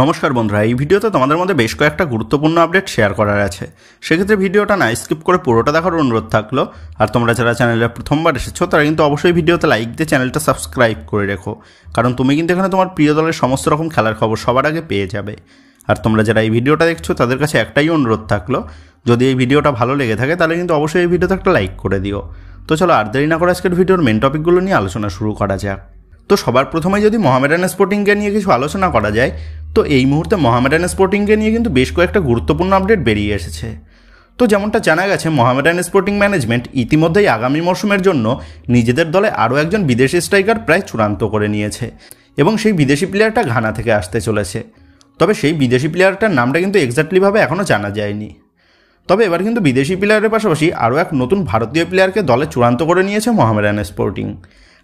নমস্কার বন্ধুরা এই ভিডিওতে তোমাদের মধ্যে বেশ কয়েকটা গুরুত্বপূর্ণ আপডেট শেয়ার করার আছে সেক্ষেত্রে ভিডিওটা না স্কিপ করে পুরোটা দেখার অনুরোধ থাকলো আর তোমরা যারা চ্যানেলে প্রথমবার এসেছো তারা কিন্তু অবশ্যই ভিডিওতে লাইক দিয়ে চ্যানেলটা সাবস্ক্রাইব করে রেখো কারণ তুমি কিন্তু এখানে তোমার প্রিয় দলের সমস্ত রকম খেলার খবর সবার আগে পেয়ে যাবে আর তোমরা যারা এই ভিডিওটা দেখছো তাদের কাছে একটাই অনুরোধ থাকলো যদি এই ভিডিওটা ভালো লেগে থাকে তাহলে কিন্তু অবশ্যই এই ভিডিওতে একটা লাইক করে দিও তো চলো আর দেরি না করে আজকের ভিডিওর মেন টপিকগুলো নিয়ে আলোচনা শুরু করা যাক তো সবার প্রথমে যদি মহামেডান স্পোর্টিংকে নিয়ে কিছু আলোচনা করা যায় তো এই মুহূর্তে মহামেডান স্পোর্টিংকে নিয়ে কিন্তু বেশ কয়েকটা গুরুত্বপূর্ণ আপডেট বেরিয়ে এসেছে তো যেমনটা জানা গেছে মহামেডান স্পোর্টিং ম্যানেজমেন্ট ইতিমধ্যেই আগামী মরশুমের জন্য নিজেদের দলে আরও একজন বিদেশি স্ট্রাইকার প্রায় চূড়ান্ত করে নিয়েছে এবং সেই বিদেশি প্লেয়ারটা ঘানা থেকে আসতে চলেছে তবে সেই বিদেশি প্লেয়ারটার নামটা কিন্তু এক্স্যাক্টলিভাবে এখনও জানা যায়নি তবে এবার কিন্তু বিদেশি প্লেয়ারের পাশাপাশি আরও এক নতুন ভারতীয় প্লেয়ারকে দলে চূড়ান্ত করে নিয়েছে মহামেডান স্পোর্টিং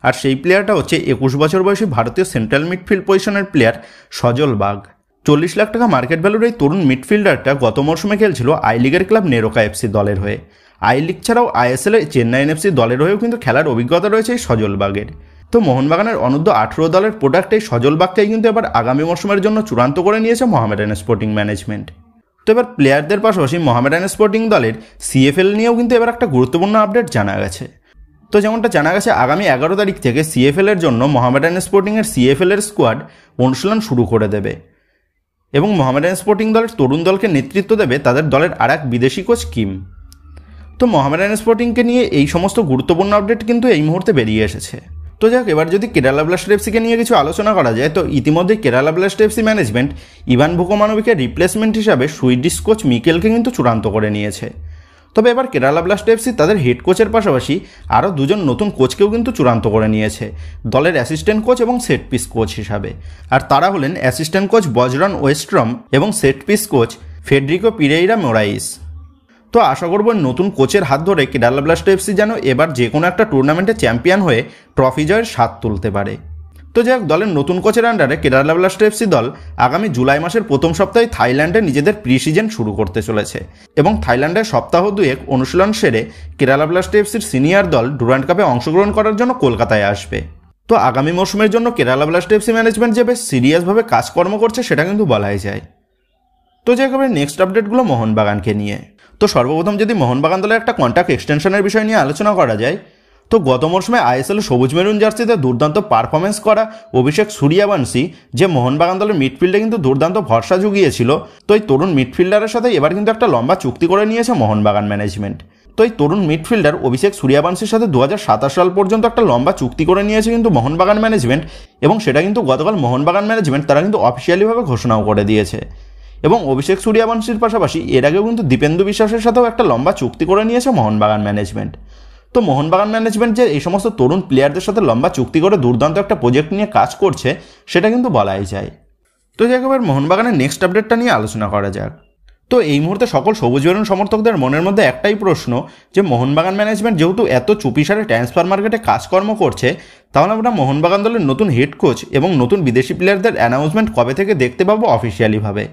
আর সেই প্লেয়ারটা হচ্ছে একুশ বছর বয়সী ভারতীয় সেন্ট্রাল মিডফিল্ড পজিশনের প্লেয়ার সজল বাঘ চল্লিশ লাখ টাকা মার্কেট ভ্যালুর এই তরুণ মিডফিল্ডারটা গত মরশুমে খেলছিল আই লিগের ক্লাব নেরোকা এফসি দলের হয়ে আই লিগ ছাড়াও আইএসএল এর চেন্নাই এফসি দলের হয়েও কিন্তু খেলার অভিজ্ঞতা রয়েছে এই বাগের তো মোহনবাগানের অনূর্ধ্ব আঠেরো দলের প্রোডাক্ট এই সজলবাগকেই কিন্তু এবার আগামী মৌসুমের জন্য চূড়ান্ত করে নিয়েছে মহামেডান স্পোর্টিং ম্যানেজমেন্ট তো এবার প্লেয়ারদের পাশাপাশি মহামেডান স্পোর্টিং দলের সিএফএল নিয়েও কিন্তু এবার একটা গুরুত্বপূর্ণ আপডেট জানা গেছে তো যেমনটা জানা গেছে আগামী এগারো তারিখ থেকে সিএফএল এর জন্য মোহামেডান স্পোর্টিংয়ের সিএফএল এর স্কোয়াড অনুশীলন শুরু করে দেবে এবং মোহামেডান স্পোর্টিং দলের তরুণ দলকে নেতৃত্ব দেবে তাদের দলের আর এক বিদেশি কোচ কিম তো মোহামেডান স্পোর্টিংকে নিয়ে এই সমস্ত গুরুত্বপূর্ণ আপডেট কিন্তু এই মুহূর্তে বেরিয়ে এসেছে তো যাক এবার যদি কেরালা ব্লাস্ট এফসিকে নিয়ে কিছু আলোচনা করা যায় তো ইতিমধ্যে Kerala blast FC management Ivan ভুকোমানবিকের রিপ্লেসমেন্ট হিসাবে সুইডিশ কোচ মিকেলকে কিন্তু চূড়ান্ত করে নিয়েছে তবে এবার কেরালা ব্লাস্ট এফসি তাদের হেড কোচের পাশাপাশি আরও দুজন নতুন কোচকেও কিন্তু চূড়ান্ত করে নিয়েছে দলের অ্যাসিস্ট্যান্ট কোচ এবং সেট পিস কোচ হিসাবে আর তারা হলেন অ্যাসিস্ট্যান্ট কোচ বজরন ওয়েস্ট্রম এবং set piece coach Federico Pereira Morais তো আশা করব নতুন কোচের হাত ধরে কেরালা ব্লাস্ট এফসি যেন এবার যে কোনো একটা টুর্নামেন্টে চ্যাম্পিয়ন হয়ে ট্রফি জয়ের স্বাদ তুলতে পারে তো যাই হোক দলের নতুন কোচের আন্ডারে কেরালা ব্লাস্ট এফসি দল আগামী জুলাই মাসের প্রথম সপ্তাহে থাইল্যান্ডে নিজেদের প্রি সিজন শুরু করতে চলেছে এবং থাইল্যান্ডে সপ্তাহ দুয়েক অনুশীলন সেরে কেরালা ব্লাস্ট এফসির সিনিয়র দল ডুরান্ড কাপে অংশগ্রহণ করার জন্য কলকাতায় আসবে তো আগামী মৌসুমের জন্য কেরালা ব্লাস্ট এফসি ম্যানেজমেন্ট যে বেশ সিরিয়াসভাবে কাজকর্ম করছে সেটা কিন্তু বলাই যায় তো যাই হবে নেক্সট আপডেটগুলো মোহনবাগানকে নিয়ে তো সর্বপ্রথম যদি মোহনবাগান দলের একটা কন্ট্রাক্ট এক্সটেনশনের বিষয় নিয়ে আলোচনা করা যায় তো গত মরশুমে আইএসএল সবুজ মেরুন জার্সিতে দুর্দান্ত পারফরমেন্স করা অভিষেক সুরিয়াবানসি যে মোহনবাগান দলের মিডফিল্ডে কিন্তু দুর্দান্ত ভরসা জুগিয়েছিল তো এই তরুণ মিডফিল্ডারের সাথে এবার কিন্তু একটা লম্বা চুক্তি করে নিয়েছে মোহনবাগান ম্যানেজমেন্ট তো এই তরুণ মিডফিল্ডার অভিষেক সূর্যাবাংশের সাথে দু সাল পর্যন্ত একটা লম্বা চুক্তি করে নিয়েছে কিন্তু মোহনবাগান ম্যানেজমেন্ট এবং সেটা কিন্তু গতকাল মোহনবাগান ম্যানেজমেন্ট তারা কিন্তু অফিসিয়ালিভাবে ঘোষণাও করে দিয়েছে এবং অভিষেক সূর্যাবাংশীর পাশাপাশি এর আগেও কিন্তু দীপেন্দু বিশ্বাসের সাথেও একটা লম্বা চুক্তি করে নিয়েছে মোহনবাগান ম্যানেজমেন্ট তো মোহনবাগান ম্যানেজমেন্ট যে এই সমস্ত তরুণ প্লেয়ারদের সাথে লম্বা চুক্তি করে দুর্দান্ত একটা প্রজেক্ট নিয়ে কাজ করছে সেটা কিন্তু বলাই যায় তো যাক এবার মোহনবাগানের নেক্সট আপডেটটা নিয়ে আলোচনা করা যাক তো এই মুহূর্তে সকল সবুজ বেরুন সমর্থকদের মনের মধ্যে একটাই প্রশ্ন যে মোহনবাগান ম্যানেজমেন্ট যেহেতু এত চুপিসারে ট্রান্সফার মার্কেটে কাজকর্ম করছে তাহলে আমরা মোহনবাগান দলের নতুন হেড কোচ এবং নতুন বিদেশি প্লেয়ারদের অ্যানাউন্সমেন্ট কবে থেকে দেখতে পাবো অফিসিয়ালিভাবে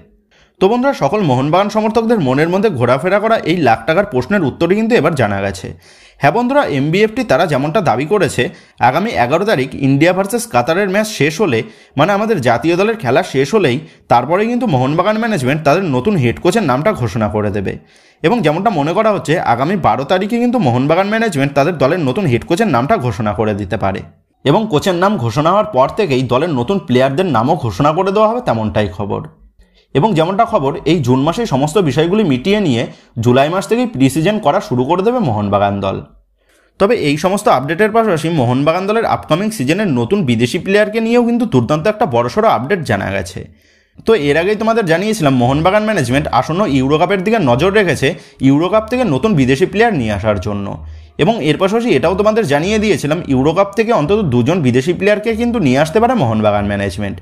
তো বন্ধুরা সকল মোহনবাগান সমর্থকদের মনের মধ্যে ঘোরাফেরা করা এই লাখ টাকার প্রশ্নের উত্তরই কিন্তু এবার জানা গেছে হ্যাঁ বন্ধুরা এমবিএফটি তারা যেমনটা দাবি করেছে আগামী এগারো তারিখ ইন্ডিয়া ভার্সেস কাতারের ম্যাচ শেষ হলে মানে আমাদের জাতীয় দলের খেলা শেষ হলেই তারপরে কিন্তু মোহনবাগান ম্যানেজমেন্ট তাদের নতুন হেড কোচের নামটা ঘোষণা করে দেবে এবং যেমনটা মনে করা হচ্ছে আগামী বারো তারিখে কিন্তু মোহনবাগান ম্যানেজমেন্ট তাদের দলের নতুন হেড কোচের নামটা ঘোষণা করে দিতে পারে এবং কোচের নাম ঘোষণা হওয়ার পর থেকেই দলের নতুন প্লেয়ারদের নামও ঘোষণা করে দেওয়া হবে তেমনটাই খবর এবং যেমনটা খবর এই জুন মাসে সমস্ত বিষয়গুলি মিটিয়ে নিয়ে জুলাই মাস থেকেই প্রিসিজন করা শুরু করে দেবে মোহনবাগান দল তবে এই সমস্ত আপডেটের পাশাপাশি মোহনবাগান দলের আপকামিং সিজনের নতুন বিদেশি প্লেয়ারকে নিয়েও কিন্তু দুর্দান্ত একটা বড়সড় আপডেট জানা গেছে তো এর আগেই তোমাদের জানিয়েছিলাম মোহনবাগান ম্যানেজমেন্ট আসন্ন ইউরোকাপের দিকে নজর রেখেছে ইউরোকাপ থেকে নতুন বিদেশি প্লেয়ার নিয়ে আসার জন্য এবং এর পাশাপাশি এটাও তোমাদের জানিয়ে দিয়েছিলাম ইউরোকাপ থেকে অন্তত দুজন বিদেশি প্লেয়ারকে কিন্তু নিয়ে আসতে পারে মোহনবাগান ম্যানেজমেন্ট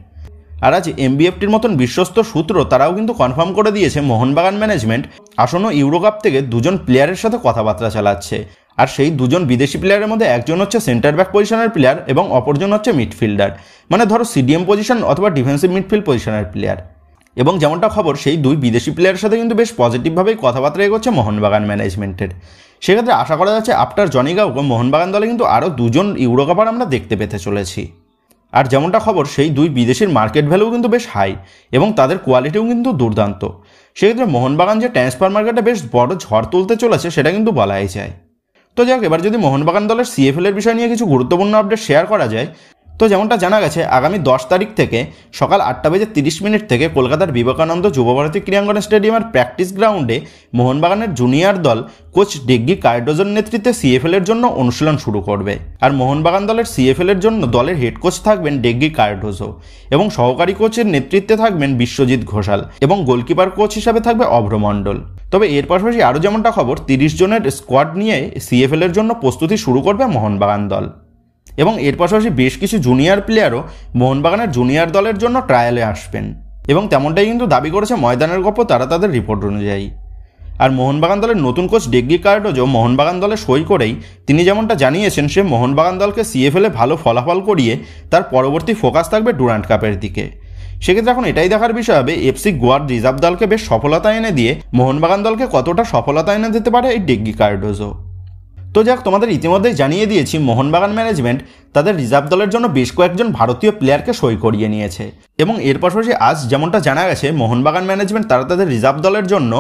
আর আজ এমবিএফটির মতন বিশ্বস্ত সূত্র তারাও কিন্তু কনফার্ম করে দিয়েছে মোহনবাগান ম্যানেজমেন্ট আসন্ন ইউরোকাপ থেকে দুজন প্লেয়ারের সাথে কথাবার্তা চালাচ্ছে আর সেই দুজন বিদেশি প্লেয়ারের মধ্যে একজন হচ্ছে সেন্টার ব্যাক পজিশনের প্লেয়ার এবং অপরজন হচ্ছে মিডফিল্ডার মানে ধরো সিডিএম পজিশন অথবা ডিফেন্সিভ মিডফিল্ড পজিশনের প্লেয়ার এবং যেমনটা খবর সেই দুই বিদেশি প্লেয়ারের সাথে কিন্তু বেশ পজিটিভভাবেই কথাবার্তা এগোচ্ছে মোহনবাগান ম্যানেজমেন্টের সেক্ষেত্রে আশা করা যাচ্ছে আফটার জনিগাঁও মোহনবাগান দলে কিন্তু আরও দুজন ইউরোকাপার আমরা দেখতে পেতে চলেছি আর যেমনটা খবর সেই দুই বিদেশির মার্কেট ভ্যালু কিন্তু বেশ হাই এবং তাদের কোয়ালিটিও কিন্তু দুর্দান্ত সেক্ষেত্রে মোহনবাগান যে ট্রান্সফার মার্কেটে বেশ বড় ঝড় তুলতে চলেছে সেটা কিন্তু বলাই যায় তো যাক এবার যদি মোহনবাগান দলের সিএফএল এর বিষয় নিয়ে কিছু গুরুত্বপূর্ণ আপডেট শেয়ার করা যায় তো যেমনটা জানা গেছে আগামী দশ তারিখ থেকে সকাল আটটা বেজে তিরিশ মিনিট থেকে কলকাতার বিবেকানন্দ যুবভারতী ক্রীড়াঙ্গন স্টেডিয়ামের প্র্যাকটিস গ্রাউন্ডে মোহনবাগানের জুনিয়র দল কোচ ডিগ্গি কার্ডোজন নেতৃত্বে সিএফএল এর জন্য অনুশীলন শুরু করবে আর মোহনবাগান দলের সিএফএল এর জন্য দলের হেড কোচ থাকবেন ডেগ্গি কার্ডোজো এবং সহকারী কোচের নেতৃত্বে থাকবেন বিশ্বজিৎ ঘোষাল এবং গোলকিপার কোচ হিসাবে থাকবে অভ্রমণ্ডল তবে এর পাশাপাশি আরও যেমনটা খবর তিরিশ জনের স্কোয়াড নিয়ে সিএফএল এর জন্য প্রস্তুতি শুরু করবে মোহনবাগান দল এবং এর পাশাপাশি বেশ কিছু জুনিয়র প্লেয়ারও মোহনবাগানের জুনিয়র দলের জন্য ট্রায়ালে আসবেন এবং তেমনটাই কিন্তু দাবি করেছে ময়দানের গপ্প তারা তাদের রিপোর্ট অনুযায়ী আর মোহনবাগান দলের নতুন কোচ ডেগ্গি কার্ডোজও মোহনবাগান দলে সই করেই তিনি যেমনটা জানিয়েছেন সে মোহনবাগান দলকে সিএফএলে ভালো ফলাফল করিয়ে তার পরবর্তী ফোকাস থাকবে ডুরান্ট কাপের দিকে সেক্ষেত্রে এখন এটাই দেখার বিষয় হবে এফসি গোয়ার রিজার্ভ দলকে বেশ সফলতা এনে দিয়ে মোহনবাগান দলকে কতটা সফলতা এনে দিতে পারে এই ডেগ্গি কার্ডোজও তো যাক তোমাদের ইতিমধ্যেই জানিয়ে দিয়েছি মোহনবাগান ম্যানেজমেন্ট তাদের রিজার্ভ দলের জন্য বেশ কয়েকজন ভারতীয় প্লেয়ারকে সই করিয়ে নিয়েছে এবং এর পাশাপাশি আজ যেমনটা জানা গেছে মোহনবাগান ম্যানেজমেন্ট তারা তাদের রিজার্ভ দলের জন্য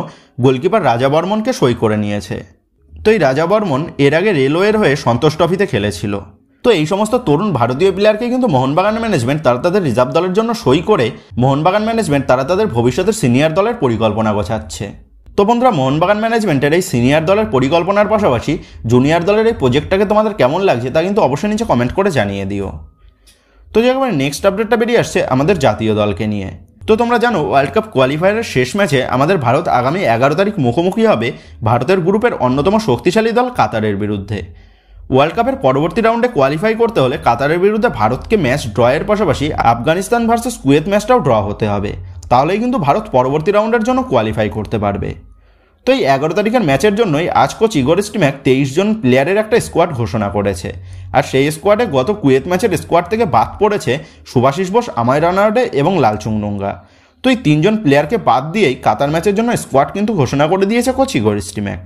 গোলকিপার রাজা বর্মনকে সই করে নিয়েছে তো এই রাজা বর্মন এর আগে রেলওয়ের হয়ে সন্তোষ ট্রফিতে খেলেছিল তো এই সমস্ত তরুণ ভারতীয় প্লেয়ারকে কিন্তু মোহনবাগান ম্যানেজমেন্ট তারা তাদের রিজার্ভ দলের জন্য সই করে মোহনবাগান ম্যানেজমেন্ট তারা তাদের ভবিষ্যতের সিনিয়র দলের পরিকল্পনা গোছাচ্ছে তো বন্ধুরা মোহনবাগান ম্যানেজমেন্টের এই সিনিয়র দলের পরিকল্পনার পাশাপাশি জুনিয়র দলের এই প্রজেক্টটাকে তোমাদের কেমন লাগছে তা কিন্তু অবশ্যই নিচে কমেন্ট করে জানিয়ে দিও তো যে একেবারে নেক্সট আপডেটটা বেরিয়ে আসছে আমাদের জাতীয় দলকে নিয়ে তো তোমরা জানো ওয়ার্ল্ড কাপ কোয়ালিফায়ারের শেষ ম্যাচে আমাদের ভারত আগামী এগারো তারিখ মুখোমুখি হবে ভারতের গ্রুপের অন্যতম শক্তিশালী দল কাতারের বিরুদ্ধে ওয়ার্ল্ড কাপের পরবর্তী রাউন্ডে কোয়ালিফাই করতে হলে কাতারের বিরুদ্ধে ভারতকে ম্যাচ ড্রয়ের পাশাপাশি আফগানিস্তান ভার্সেস কুয়েত ম্যাচটাও ড্র হতে হবে তাহলেই কিন্তু ভারত পরবর্তী রাউন্ডের জন্য কোয়ালিফাই করতে পারবে তো এই এগারো তারিখের ম্যাচের জন্যই আজ কোচ ইগর স্টিম্যাক তেইশ জন প্লেয়ারের একটা স্কোয়াড ঘোষণা করেছে আর সেই স্কোয়াডে গত কুয়েত ম্যাচের স্কোয়াড থেকে বাদ পড়েছে সুভাষিস বোস আমায় রানার্ডে এবং লালচুং নোংগা তো এই তিনজন প্লেয়ারকে বাদ দিয়েই কাতার ম্যাচের জন্য স্কোয়াড কিন্তু ঘোষণা করে দিয়েছে কোচ ইগর স্টিম্যাক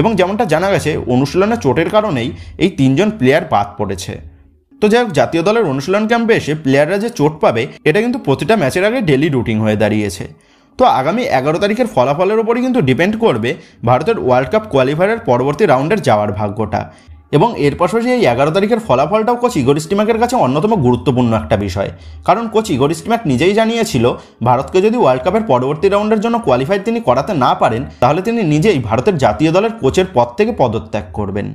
এবং যেমনটা জানা গেছে অনুশীলনে চোটের কারণেই এই তিনজন প্লেয়ার বাদ পড়েছে তো যাই হোক জাতীয় দলের অনুশীলন ক্যাম্পে এসে প্লেয়াররা যে চোট পাবে এটা কিন্তু প্রতিটা ম্যাচের আগে ডেলি রুটিন হয়ে দাঁড়িয়েছে তো আগামী এগারো তারিখের ফলাফলের ওপরই কিন্তু ডিপেন্ড করবে ভারতের ওয়ার্ল্ড কাপ কোয়ালিফায়ারের পরবর্তী রাউন্ডের যাওয়ার ভাগ্যটা এবং এর পাশাপাশি এই এগারো তারিখের ফলাফলটাও কোচ ইগর ইস্টিমাকের কাছে অন্যতম গুরুত্বপূর্ণ একটা বিষয় কারণ কোচ ইগর ইস্টিমাক নিজেই জানিয়েছিল ভারতকে যদি ওয়ার্ল্ড কাপের পরবর্তী রাউন্ডের জন্য কোয়ালিফাই তিনি করাতে না পারেন তাহলে তিনি নিজেই ভারতের জাতীয় দলের কোচের পদ থেকে পদত্যাগ করবেন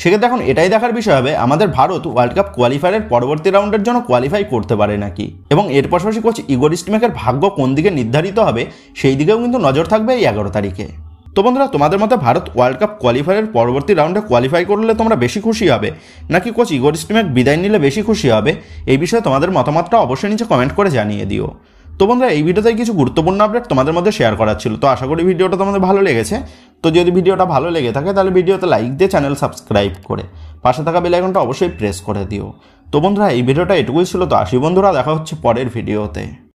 সেক্ষেত্রে এখন এটাই দেখার বিষয় হবে আমাদের ভারত ওয়ার্ল্ড কাপ কোয়ালিফায়ারের পরবর্তী রাউন্ডের জন্য কোয়ালিফাই করতে পারে নাকি এবং এর পাশাপাশি কোচ ইগোর মেকের ভাগ্য কোন দিকে নির্ধারিত হবে সেই দিকেও কিন্তু নজর থাকবে এই এগারো তারিখে তো বন্ধুরা তোমাদের মতে ভারত ওয়ার্ল্ড কাপ কোয়ালিফায়ারের পরবর্তী রাউন্ডে কোয়ালিফাই করলে তোমরা বেশি খুশি হবে নাকি কোচ ইগোর মেক বিদায় নিলে বেশি খুশি হবে এই বিষয়ে তোমাদের মতামতটা অবশ্যই নিচে কমেন্ট করে জানিয়ে দিও তো বন্ধুরা এই ভিডিওতে কিছু গুরুত্বপূর্ণ আপডেট তোমাদের মধ্যে শেয়ার করার ছিল তো আশা করি ভিডিওটা তোমাদের ভালো লেগেছে তো যদি ভিডিওটা ভালো লেগে থাকে তাহলে ভিডিওতে লাইক দিয়ে চ্যানেল সাবস্ক্রাইব করে পাশে থাকা বেলাইকনটা অবশ্যই প্রেস করে দিও তো বন্ধুরা এই ভিডিওটা এটুকুই ছিল তো আসি বন্ধুরা দেখা হচ্ছে পরের ভিডিওতে